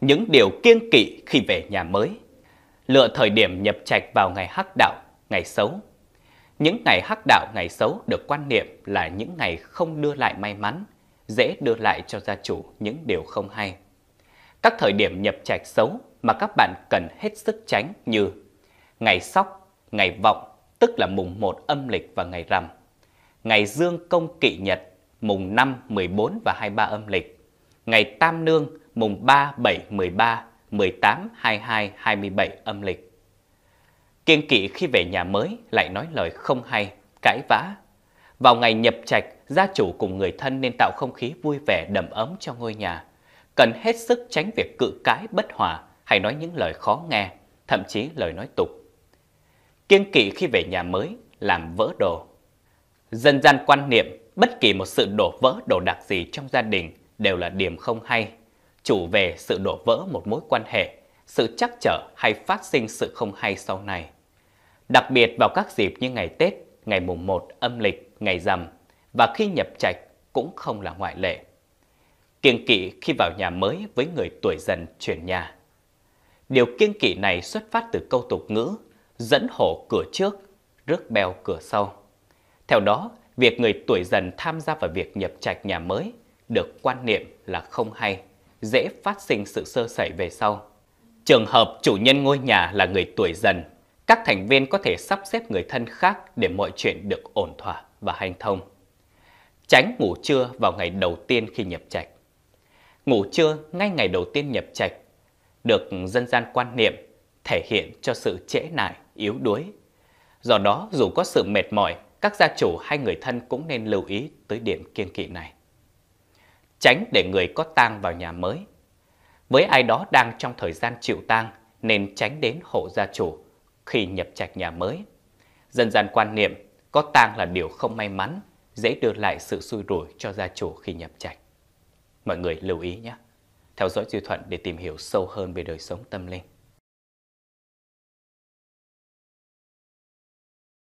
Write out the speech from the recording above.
những điều kiêng kỵ khi về nhà mới. Lựa thời điểm nhập trạch vào ngày hắc đạo, ngày xấu. Những ngày hắc đạo, ngày xấu được quan niệm là những ngày không đưa lại may mắn, dễ đưa lại cho gia chủ những điều không hay. Các thời điểm nhập trạch xấu mà các bạn cần hết sức tránh như ngày sóc, ngày vọng, tức là mùng 1 âm lịch và ngày rằm, ngày dương công kỵ nhật, mùng 5, 14 và 23 âm lịch, ngày tam nương, mùng 3, 7, 13, 18, 22, 27 âm lịch. Kiên kỵ khi về nhà mới lại nói lời không hay, cãi vã. Vào ngày nhập trạch, gia chủ cùng người thân nên tạo không khí vui vẻ đầm ấm cho ngôi nhà. Cần hết sức tránh việc cự cãi bất hòa hay nói những lời khó nghe, thậm chí lời nói tục. Kiên kỵ khi về nhà mới làm vỡ đồ. Dân gian quan niệm bất kỳ một sự đổ vỡ đồ đặc gì trong gia đình đều là điểm không hay chủ về sự đổ vỡ một mối quan hệ, sự chắc trở hay phát sinh sự không hay sau này. Đặc biệt vào các dịp như ngày Tết, ngày mùng 1 âm lịch, ngày rằm và khi nhập trạch cũng không là ngoại lệ. Kiêng kỵ khi vào nhà mới với người tuổi dần chuyển nhà. Điều kiêng kỵ này xuất phát từ câu tục ngữ dẫn hổ cửa trước, rước bèo cửa sau. Theo đó, việc người tuổi dần tham gia vào việc nhập trạch nhà mới được quan niệm là không hay dễ phát sinh sự sơ sẩy về sau. Trường hợp chủ nhân ngôi nhà là người tuổi dần, các thành viên có thể sắp xếp người thân khác để mọi chuyện được ổn thỏa và hành thông. Tránh ngủ trưa vào ngày đầu tiên khi nhập trạch. Ngủ trưa ngay ngày đầu tiên nhập trạch được dân gian quan niệm thể hiện cho sự trễ nải, yếu đuối. Do đó, dù có sự mệt mỏi, các gia chủ hay người thân cũng nên lưu ý tới điểm kiêng kỵ này tránh để người có tang vào nhà mới. Với ai đó đang trong thời gian chịu tang nên tránh đến hộ gia chủ khi nhập trạch nhà mới. Dân gian quan niệm có tang là điều không may mắn, dễ đưa lại sự xui rủi cho gia chủ khi nhập trạch. Mọi người lưu ý nhé. Theo dõi Duy Thuận để tìm hiểu sâu hơn về đời sống tâm linh.